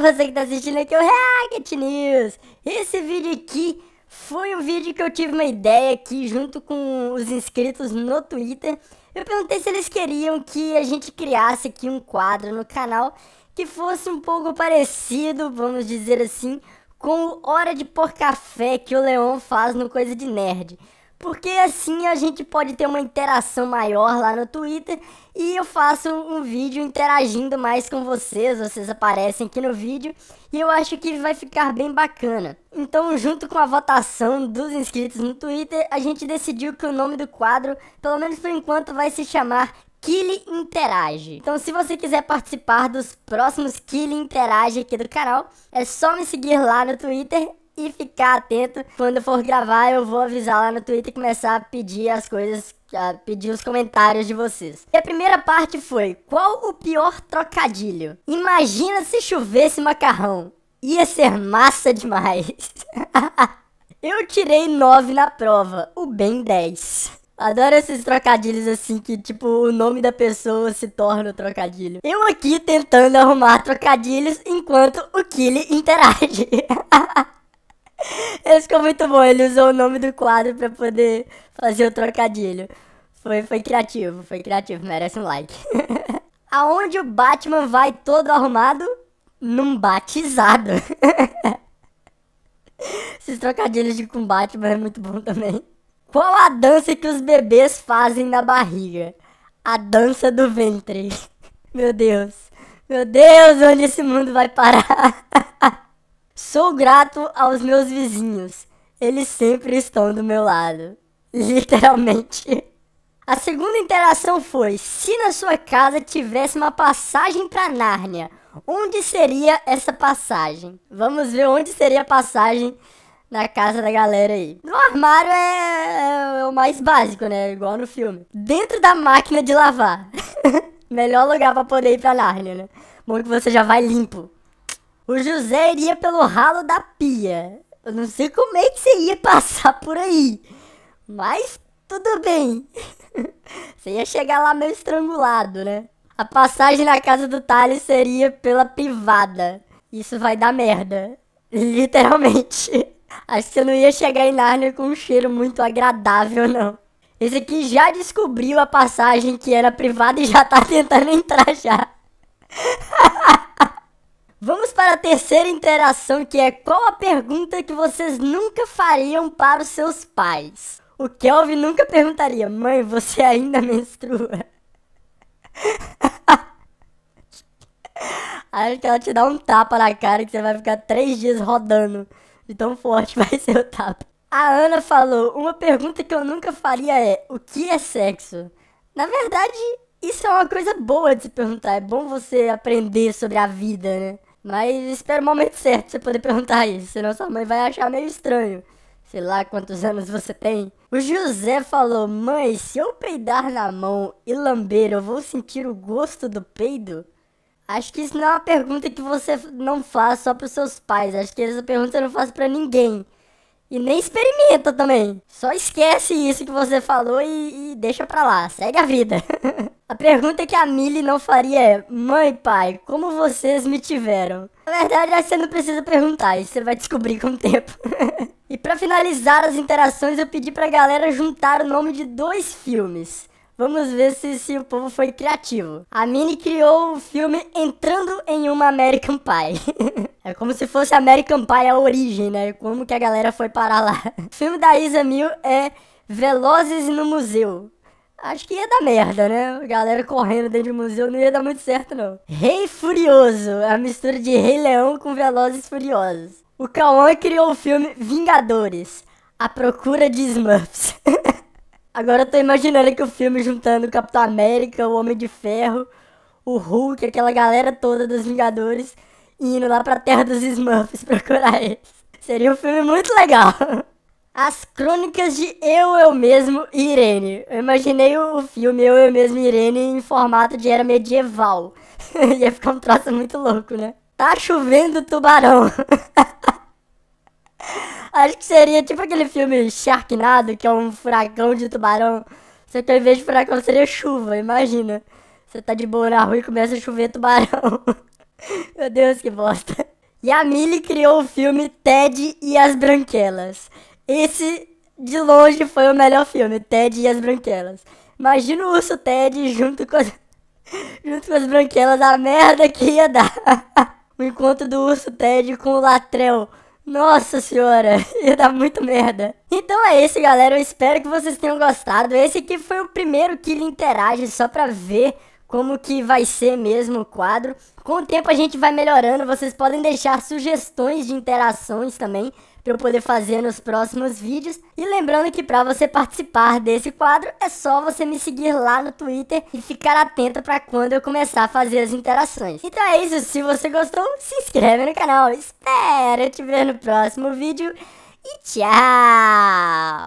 você que tá assistindo aqui é o React News. Esse vídeo aqui foi um vídeo que eu tive uma ideia aqui junto com os inscritos no Twitter. Eu perguntei se eles queriam que a gente criasse aqui um quadro no canal que fosse um pouco parecido, vamos dizer assim, com o Hora de Por Café que o Leon faz no Coisa de Nerd porque assim a gente pode ter uma interação maior lá no Twitter e eu faço um vídeo interagindo mais com vocês, vocês aparecem aqui no vídeo e eu acho que vai ficar bem bacana. Então, junto com a votação dos inscritos no Twitter, a gente decidiu que o nome do quadro, pelo menos por enquanto, vai se chamar Kili Interage. Então, se você quiser participar dos próximos Kili Interage aqui do canal, é só me seguir lá no Twitter, e ficar atento. Quando for gravar, eu vou avisar lá no Twitter e começar a pedir as coisas, a pedir os comentários de vocês. E a primeira parte foi: qual o pior trocadilho? Imagina se chovesse macarrão. Ia ser massa demais. eu tirei 9 na prova, o bem 10. Adoro esses trocadilhos assim que, tipo, o nome da pessoa se torna o trocadilho. Eu aqui tentando arrumar trocadilhos enquanto o Killy interage. Esse ficou muito bom. Ele usou o nome do quadro pra poder fazer o trocadilho. Foi, foi criativo, foi criativo. Merece um like. Aonde o Batman vai todo arrumado? Num batizado. Esses trocadilhos de com Batman é muito bom também. Qual a dança que os bebês fazem na barriga? A dança do ventre. Meu Deus. Meu Deus, onde esse mundo vai parar? Sou grato aos meus vizinhos. Eles sempre estão do meu lado. Literalmente. A segunda interação foi: se na sua casa tivesse uma passagem para Nárnia, onde seria essa passagem? Vamos ver onde seria a passagem na casa da galera aí. No armário é, é, o mais básico, né? Igual no filme. Dentro da máquina de lavar. Melhor lugar para poder ir pra Nárnia, né? Bom que você já vai limpo o José iria pelo ralo da pia. Eu não sei como é que você ia passar por aí. Mas tudo bem. você ia chegar lá meio estrangulado, né? A passagem na casa do Thales seria pela privada. Isso vai dar merda. Literalmente. Acho que você não ia chegar em Narnia com um cheiro muito agradável, não. Esse aqui já descobriu a passagem que era privada e já tá tentando entrar já para a terceira interação, que é qual a pergunta que vocês nunca fariam para os seus pais? O Kelvin nunca perguntaria, mãe, você ainda menstrua? Acho que ela te dá um tapa na cara que você vai ficar três dias rodando. De tão forte vai ser o tapa. A Ana falou: Uma pergunta que eu nunca faria é: O que é sexo? Na verdade, isso é uma coisa boa de se perguntar. É bom você aprender sobre a vida, né? Mas espera o momento certo você poder perguntar isso, senão sua mãe vai achar meio estranho. Sei lá quantos anos você tem. O José falou: Mãe, se eu peidar na mão e lamber, eu vou sentir o gosto do peido? Acho que isso não é uma pergunta que você não faz só pros seus pais. Acho que essa pergunta eu não faço para ninguém. E nem experimenta também. Só esquece isso que você falou e, e deixa pra lá. Segue a vida. a pergunta que a Millie não faria é: Mãe, pai, como vocês me tiveram? Na verdade, você não precisa perguntar, isso você vai descobrir com o tempo. e para finalizar as interações, eu pedi pra galera juntar o nome de dois filmes. Vamos ver se, se o povo foi criativo. A Minnie criou o filme Entrando em uma American Pie. é como se fosse American Pie a origem, né? Como que a galera foi parar lá. O filme da Isa Mil é Velozes no Museu. Acho que ia dar merda, né? A galera correndo dentro do museu não ia dar muito certo, não. Rei Furioso, é a mistura de Rei Leão com Velozes Furiosos. O Cauã criou o filme Vingadores, A Procura de Smurfs. Agora eu tô imaginando que o filme juntando o Capitão América, o Homem de Ferro, o Hulk, aquela galera toda dos Vingadores, e indo lá pra terra dos Smurfs procurar eles. Seria um filme muito legal. As Crônicas de Eu, Eu Mesmo e Irene. Eu imaginei o filme Eu, Eu Mesmo e Irene em formato de era medieval. Ia ficar um troço muito louco, né? Tá chovendo tubarão. Acho que seria tipo aquele filme Sharknado, que é um furacão de tubarão. Só que ao invés de furacão seria chuva, imagina. Você tá de boa na rua e começa a chover tubarão. Meu Deus, que bosta. E a Millie criou o filme Ted e as Branquelas. Esse, de longe, foi o melhor filme, Ted e as Branquelas. Imagina o urso Ted junto com as, junto com as branquelas, a merda que ia dar. o encontro do urso Ted com o Latrell. Nossa senhora, ia dar muito merda. Então é esse galera. Eu espero que vocês tenham gostado. Esse aqui foi o primeiro Kill Interage, só pra ver como que vai ser mesmo o quadro. Com o tempo a gente vai melhorando. Vocês podem deixar sugestões de interações também para eu poder fazer nos próximos vídeos. E lembrando que para você participar desse quadro é só você me seguir lá no Twitter e ficar atento para quando eu começar a fazer as interações. Então é isso, se você gostou, se inscreve no canal. Espero te ver no próximo vídeo e tchau!